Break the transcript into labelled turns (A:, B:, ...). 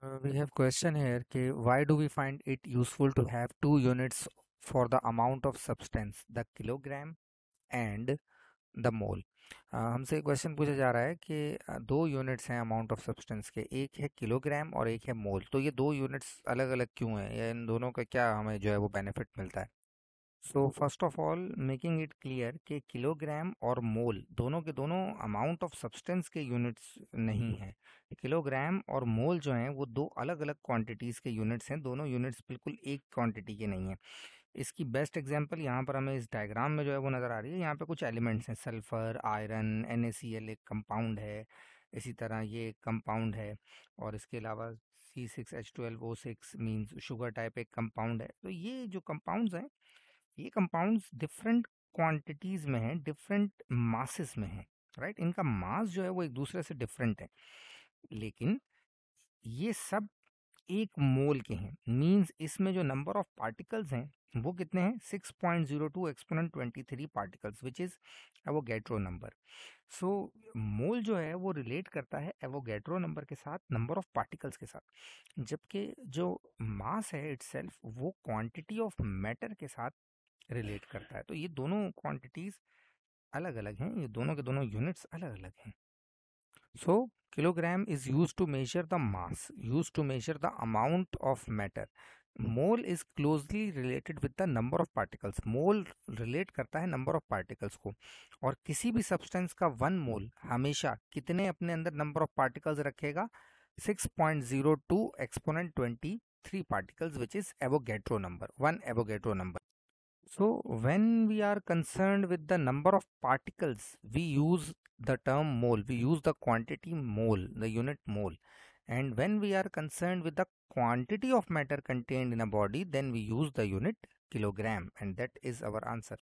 A: Uh, we have question here ke why do we find it useful to have two units for the amount of substance the kilogram and the mole uh, हमसे question पूछा जा रहा है कि uh, दो units हैं amount of substance के एक है किलोग्राम और एक है मोल तो ये दो यूनिट्स अलग अलग क्यों हैं या इन दोनों का क्या हमें जो है वो बेनिफिट मिलता है so first of all making it clear कि किलोग्राम और मोल दोनों के दोनों अमाउंट ऑफ सब्सटेंस के यूनिट्स नहीं हैं किलोग्राम और मोल जो हैं वो दो अलग अलग क्वांटिटीज़ के यूनिट्स हैं दोनों यूनिट्स बिल्कुल एक क्वांटिटी के नहीं हैं इसकी बेस्ट एग्जांपल यहाँ पर हमें इस डायग्राम में जो है वो नज़र आ रही है यहाँ पे कुछ एलिमेंट्स हैं सल्फ़र आयरन एन एक कंपाउंड है इसी तरह ये कंपाउंड है और इसके अलावा C six H twelve O six means sugar type एक कंपाउंड है तो ये जो कंपाउंड्स हैं ये कंपाउंड्स डिफरेंट क्वान्टिटीज़ में हैं डिफरेंट मासिस में हैं राइट इनका मास जो है वो एक दूसरे से डिफरेंट है लेकिन ये सब एक मोल के हैं मींस इसमें जो नंबर ऑफ पार्टिकल्स हैं वो कितने हैं 6.02 point zero two exponent twenty three particles which is Avogadro number so mole जो है वो रिलेट करता है एवोगेट्रो नंबर के साथ नंबर ऑफ पार्टिकल्स के साथ जबकि जो मास है इट्स वो क्वांटिटी ऑफ मैटर के साथ रिलेट करता है तो ये दोनों क्वांटिटीज़ अलग अलग हैं ये दोनों के दोनों यूनिट्स अलग अलग हैं so kilogram is used to measure the mass used to measure the amount of matter Mole is closely related with the number of particles. Mole relate करता है number of particles को और किसी भी सब्सटेंस का one mole हमेशा कितने अपने अंदर number of particles रखेगा 6.02 exponent 23 particles which is Avogadro number, one Avogadro number. So when we are concerned with the number of particles, we use the term mole we use the quantity mole the unit mole and when we are concerned with the quantity of matter contained in a body then we use the unit kilogram and that is our answer